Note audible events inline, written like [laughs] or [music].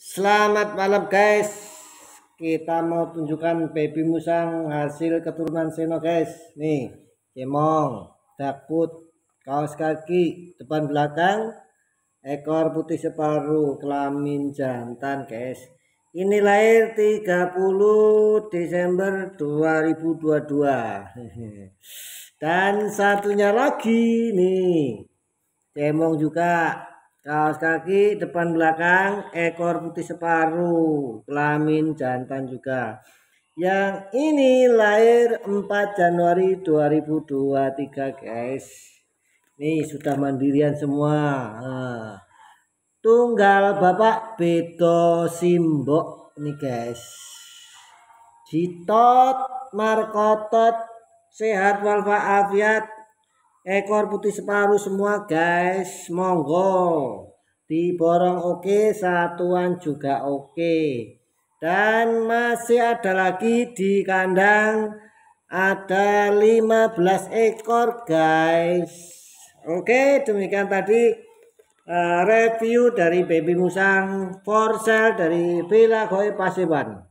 Selamat malam guys. Kita mau tunjukkan baby musang hasil keturunan seno guys. Nih, cemong, dakut, kaos kaki, depan belakang, ekor putih separuh, kelamin jantan guys. Ini lahir 30 Desember 2022. [laughs] Dan satunya lagi nih, cemong juga Ah, Kaos kaki depan belakang, ekor putih separuh, kelamin jantan juga. Yang ini lahir 4 Januari 2023 guys. Nih sudah mandirian semua. Nah. Tunggal bapak Beto Simbok nih guys. Jitot, markotot, sehat walafiat ekor putih separuh semua guys monggo diborong oke okay, satuan juga oke okay. dan masih ada lagi di kandang ada 15 ekor guys oke okay, demikian tadi uh, review dari baby musang for sale dari Villa Goy Pasiban